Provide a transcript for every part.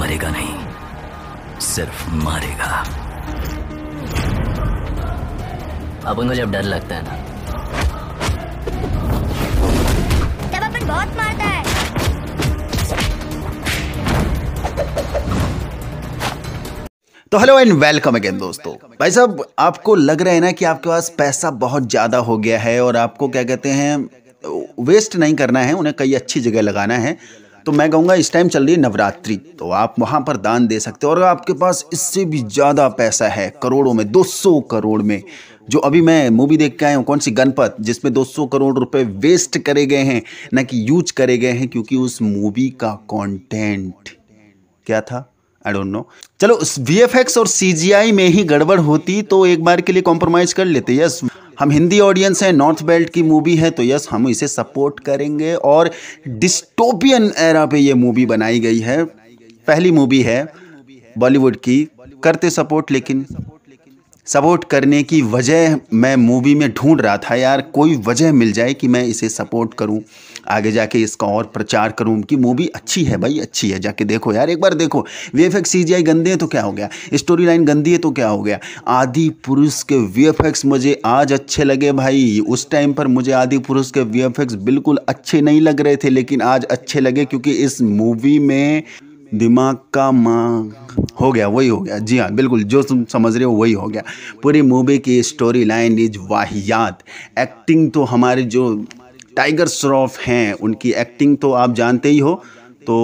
मरेगा नहीं सिर्फ मारेगा अपन को जब डर लगता है ना जब अपन बहुत मारता है तो हेलो एंड वेलकम अगेन दोस्तों भाई साहब आपको लग रहा है ना कि आपके पास पैसा बहुत ज़्यादा हो गया है और आपको क्या कहते हैं वेस्ट नहीं करना है उन्हें कई अच्छी जगह लगाना है तो मैं कहूँगा इस टाइम चल रही है नवरात्रि तो आप वहाँ पर दान दे सकते हो और आपके पास इससे भी ज़्यादा पैसा है करोड़ों में 200 करोड़ में जो अभी मैं मूवी देख के आया हूँ कौन सी गणपत जिसमें 200 करोड़ रुपए वेस्ट करे गए हैं ना कि यूज करे गए हैं क्योंकि उस मूवी का कॉन्टेंट क्या था आई डोंट नो चलो वी और सी में ही गड़बड़ होती तो एक बार के लिए कॉम्प्रोमाइज़ कर लेते यस हम हिंदी ऑडियंस हैं नॉर्थ बेल्ट की मूवी है तो यस हम इसे सपोर्ट करेंगे और डिस्टोपियन एरा पे ये मूवी बनाई गई है पहली मूवी है बॉलीवुड की करते सपोर्ट लेकिन सपोर्ट करने की वजह मैं मूवी में ढूंढ रहा था यार कोई वजह मिल जाए कि मैं इसे सपोर्ट करूं आगे जाके इसका और प्रचार करूँ कि मूवी अच्छी है भाई अच्छी है जाके देखो यार एक बार देखो वी एफ एक्स गंदे हैं तो क्या हो गया स्टोरी लाइन गंदी है तो क्या हो गया आदि पुरुष के वी मुझे आज अच्छे लगे भाई उस टाइम पर मुझे आदि पुरुष के वी बिल्कुल अच्छे नहीं लग रहे थे लेकिन आज अच्छे लगे क्योंकि इस मूवी में दिमाग का माँ हो गया वही हो गया जी हाँ बिल्कुल जो तुम समझ रहे हो वही हो गया पूरी मूवी की स्टोरी लाइन इज वाहियात एक्टिंग तो हमारे जो टाइगर श्रॉफ हैं उनकी एक्टिंग तो आप जानते ही हो तो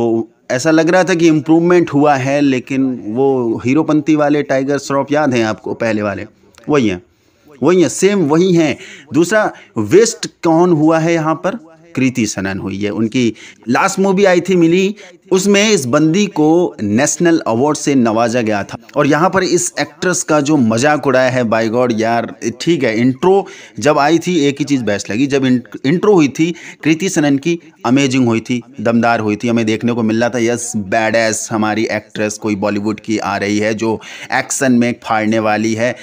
ऐसा लग रहा था कि इम्प्रूवमेंट हुआ है लेकिन वो हीरोपंती वाले टाइगर श्रॉफ याद हैं आपको पहले वाले वही हैं वही हैं सेम वही हैं दूसरा वेस्ट कौन हुआ है यहाँ पर कृति सनन हुई है उनकी लास्ट मूवी आई थी मिली उसमें इस बंदी को नेशनल अवार्ड से नवाजा गया था और यहाँ पर इस एक्ट्रेस का जो मजाक उड़ाया है बाई गॉड यार ठीक है इंट्रो जब आई थी एक ही चीज़ बेस्ट लगी जब इंट्रो हुई थी कृति सनन की अमेजिंग हुई थी दमदार हुई थी हमें देखने को मिल रहा था यस बैड एस हमारी एक्ट्रेस कोई बॉलीवुड की आ रही है जो एक्शन में फाड़ने वाली है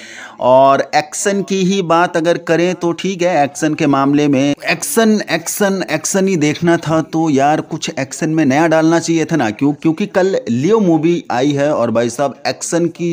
और एक्शन की ही बात अगर करें तो ठीक है एक्शन के मामले में एक्शन एक्शन एक्शन ही देखना था तो यार कुछ एक्शन में नया डालना चाहिए चाहिए था ना क्यों क्योंकि कल लियो मूवी आई है और भाई साहब एक्शन की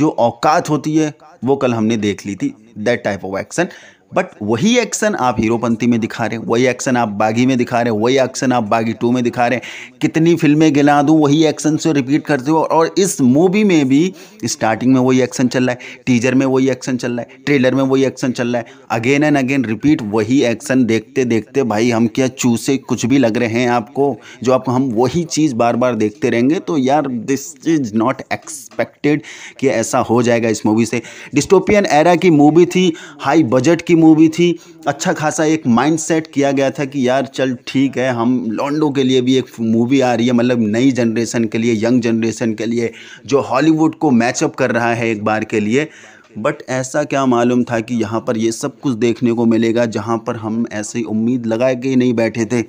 जो औकात होती है वो कल हमने देख ली थी that type of action but वही एक्शन आप हीरोपंथी में दिखा रहे हैं वही एक्शन आप बागी में दिखा रहे हैं वही एक्शन आप बागी टू में दिखा रहे हैं कितनी फिल्में गिला दूँ वही एक्शन से रिपीट करते हो और इस मूवी में भी स्टार्टिंग में वही एक्शन चल रहा है टीजर में वही एक्शन चल रहा है ट्रेलर में वही एक्शन चल रहा है अगेन एंड अगेन रिपीट वही एक्शन देखते देखते भाई हम क्या चूसे कुछ भी लग रहे हैं आपको जो आप हम वही चीज़ बार बार देखते रहेंगे तो यार दिस इज नॉट एक्सपेक्टेड कि ऐसा हो जाएगा इस मूवी से डिस्टोपियन एरा की मूवी थी हाई बजट की मूवी थी अच्छा खासा एक माइंड सेट किया गया था कि यार चल ठीक है हम लॉन्डो के लिए भी एक मूवी आ रही है मतलब नई जनरेशन के लिए यंग जनरेशन के लिए जो हॉलीवुड को मैचअप कर रहा है एक बार के लिए बट ऐसा क्या मालूम था कि यहाँ पर ये सब कुछ देखने को मिलेगा जहाँ पर हम ऐसे उम्मीद लगा के नहीं बैठे थे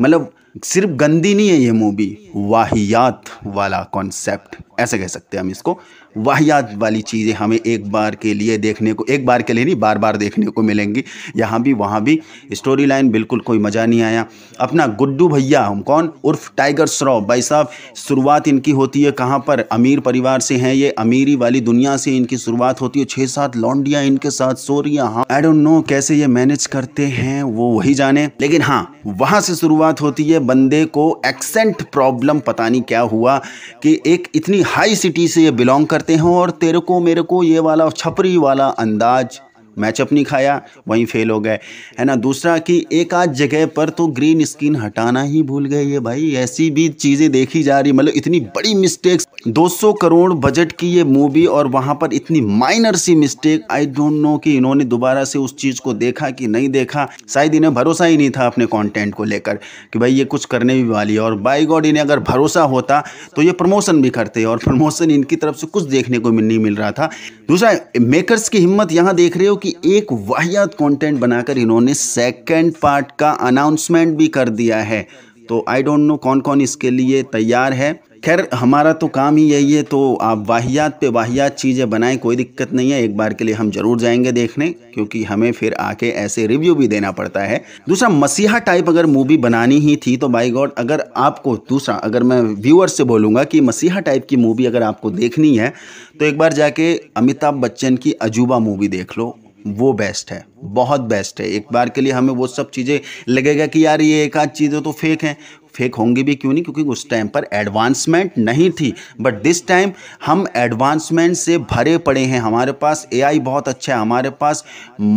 मतलब सिर्फ गंदी नहीं है ये मूवी वाहियात वाला कॉन्सेप्ट ऐसे कह सकते हैं हम इसको वाहियात वाली चीज़ें हमें एक बार के लिए देखने को एक बार के लिए नहीं बार बार देखने को मिलेंगी यहाँ भी वहाँ भी स्टोरी लाइन बिल्कुल कोई मज़ा नहीं आया अपना गुड्डू भैया हम कौन उर्फ टाइगर श्रॉ भाई साहब शुरुआत इनकी होती है कहाँ पर अमीर परिवार से हैं ये अमीरी वाली दुनिया से इनकी शुरुआत होती है छः सात लौंडियाँ इनके साथ सो रही हाँ आई डोंट नो कैसे ये मैनेज करते हैं वो वही जाने लेकिन हाँ वहाँ से शुरुआत होती है बंदे को एक्सेंट प्रॉब्लम पता नहीं क्या हुआ कि एक इतनी हाई सिटी से बिलोंग करते हैं और तेरे को मेरे को ये वाला छपरी वाला अंदाज मैचअप नहीं खाया वहीं फेल हो गए है ना दूसरा कि एक आध जगह पर तो ग्रीन स्क्रीन हटाना ही भूल गए ये भाई ऐसी भी चीज़ें देखी जा रही मतलब इतनी बड़ी मिस्टेक्स 200 करोड़ बजट की ये मूवी और वहाँ पर इतनी माइनर सी मिस्टेक आई डोंट नो कि इन्होंने दोबारा से उस चीज़ को देखा कि नहीं देखा शायद इन्हें भरोसा ही नहीं था अपने कॉन्टेंट को लेकर कि भाई ये कुछ करने भी वाली है और बाई गॉड इन्हें अगर भरोसा होता तो ये प्रमोशन भी करते और प्रमोशन इनकी तरफ से कुछ देखने को नहीं मिल रहा था दूसरा मेकरस की हिम्मत यहाँ देख रहे हो कि कि एक वाहियात कंटेंट बनाकर इन्होंने सेकंड पार्ट का अनाउंसमेंट भी कर दिया है तो आई डोंट नो कौन कौन इसके लिए तैयार है खैर हमारा तो काम ही यही है तो आप वाहियात पे वाहियात चीज़ें बनाएं कोई दिक्कत नहीं है एक बार के लिए हम ज़रूर जाएंगे देखने क्योंकि हमें फिर आके ऐसे रिव्यू भी देना पड़ता है दूसरा मसीहा टाइप अगर मूवी बनानी ही थी तो बाई गॉड अगर आपको दूसरा अगर मैं व्यूअर्स से बोलूँगा कि मसीहा टाइप की मूवी अगर आपको देखनी है तो एक बार जाके अमिताभ बच्चन की अजूबा मूवी देख लो वो बेस्ट है बहुत बेस्ट है एक बार के लिए हमें वो सब चीज़ें लगेगा कि यार ये एक आध चीज़ें तो फेक हैं फेक होंगी भी क्यों नहीं क्योंकि उस टाइम पर एडवांसमेंट नहीं थी बट दिस टाइम हम एडवांसमेंट से भरे पड़े हैं हमारे पास एआई बहुत अच्छा है हमारे पास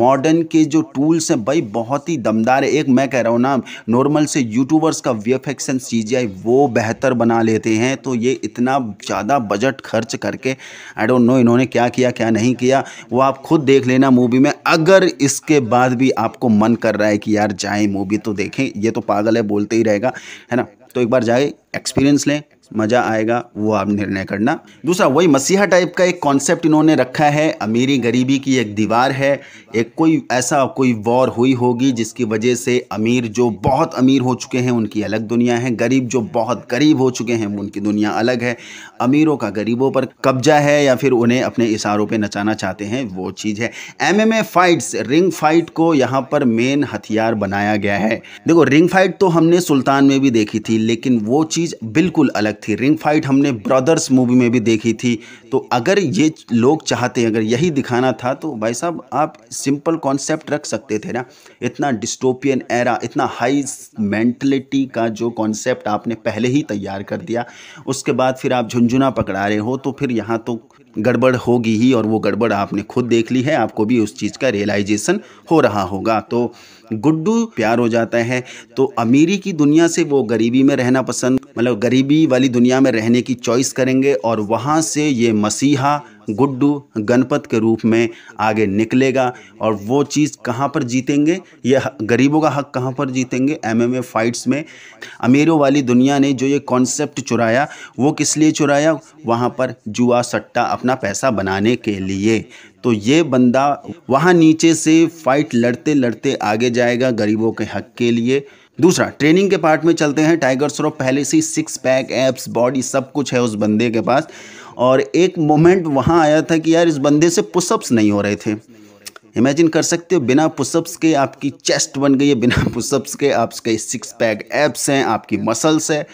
मॉडर्न के जो टूल्स हैं भाई बहुत ही दमदार है एक मैं कह रहा हूँ ना नॉर्मल से यूट्यूबर्स का वी एफ एक्स वो बेहतर बना लेते हैं तो ये इतना ज़्यादा बजट खर्च करके आई डोंट नो इन्होंने क्या किया क्या नहीं किया वो आप खुद देख लेना मूवी में अगर इसके बाद भी आपको मन कर रहा है कि यार जाए मूवी तो देखें ये तो पागल है बोलते ही रहेगा है ना तो एक बार जाए एक्सपीरियंस लें मज़ा आएगा वो आप निर्णय करना दूसरा वही मसीहा टाइप का एक कॉन्सेप्ट इन्होंने रखा है अमीरी गरीबी की एक दीवार है एक कोई ऐसा कोई वॉर हुई होगी जिसकी वजह से अमीर जो बहुत अमीर हो चुके हैं उनकी अलग दुनिया है गरीब जो बहुत गरीब हो चुके हैं उनकी दुनिया अलग है अमीरों का गरीबों पर कब्जा है या फिर उन्हें अपने इशारों पर नचाना चाहते हैं वो चीज़ है एम फाइट्स रिंग फाइट को यहाँ पर मेन हथियार बनाया गया है देखो रिंग फाइट तो हमने सुल्तान में भी देखी थी लेकिन वो चीज़ बिल्कुल अलग थी रिंग फाइट हमने ब्रदर्स मूवी में भी देखी थी तो अगर ये लोग चाहते अगर यही दिखाना था तो भाई साहब आप सिंपल कॉन्सेप्ट रख सकते थे ना इतना डिस्टोपियन एरा इतना हाई मेंटलिटी का जो कॉन्सेप्ट आपने पहले ही तैयार कर दिया उसके बाद फिर आप झुंझुना पकड़ा रहे हो तो फिर यहाँ तो गड़बड़ होगी ही और वो गड़बड़ आपने खुद देख ली है आपको भी उस चीज़ का रियलाइजेशन हो रहा होगा तो गुड्डू प्यार हो जाता है तो अमीरी की दुनिया से वो गरीबी में रहना पसंद मतलब गरीबी वाली दुनिया में रहने की चॉइस करेंगे और वहाँ से ये मसीहा गुड्डू गणपत के रूप में आगे निकलेगा और वो चीज़ कहाँ पर जीतेंगे ये गरीबों का हक कहाँ पर जीतेंगे एमएमए फाइट्स में अमीरों वाली दुनिया ने जो ये कॉन्सेप्ट चुराया वो किस लिए चुराया वहाँ पर जुआ सट्टा अपना पैसा बनाने के लिए तो ये बंदा वहाँ नीचे से फाइट लड़ते लड़ते आगे जाएगा गरीबों के हक के लिए दूसरा ट्रेनिंग के पार्ट में चलते हैं टाइगर श्रॉफ पहले से सिक्स पैक एप्स बॉडी सब कुछ है उस बंदे के पास और एक मोमेंट वहाँ आया था कि यार इस बंदे से पुशअप्स नहीं हो रहे थे इमेजिन कर सकते हो बिना पुशअप्स के आपकी चेस्ट बन गई है बिना पुशअप्स के आपके सिक्स पैक एप्स हैं आपकी मसल्स है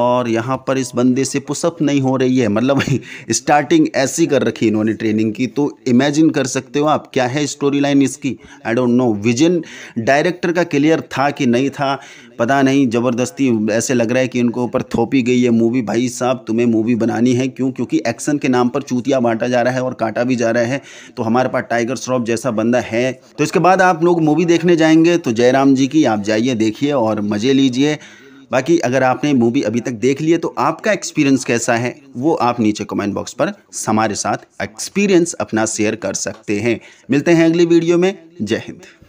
और यहाँ पर इस बंदे से पुसअप नहीं हो रही है मतलब स्टार्टिंग ऐसी कर रखी इन्होंने ट्रेनिंग की तो इमेजिन कर सकते हो आप क्या है स्टोरी लाइन इसकी I don't know vision director का क्लियर था कि नहीं था पता नहीं ज़बरदस्ती ऐसे लग रहा है कि इनको ऊपर थोपी गई है मूवी भाई साहब तुम्हें मूवी बनानी है क्यों क्योंकि एक्शन के नाम पर चूतिया बांटा जा रहा है और काटा भी जा रहा है तो हमारे पास टाइगर श्रॉफ जैसा बंदा है तो इसके बाद आप लोग मूवी देखने जाएंगे तो जयराम जी की आप जाइए देखिए और मज़े लीजिए बाकी अगर आपने मूवी अभी तक देख ली है तो आपका एक्सपीरियंस कैसा है वो आप नीचे कमेंट बॉक्स पर हमारे साथ एक्सपीरियंस अपना शेयर कर सकते हैं मिलते हैं अगली वीडियो में जय हिंद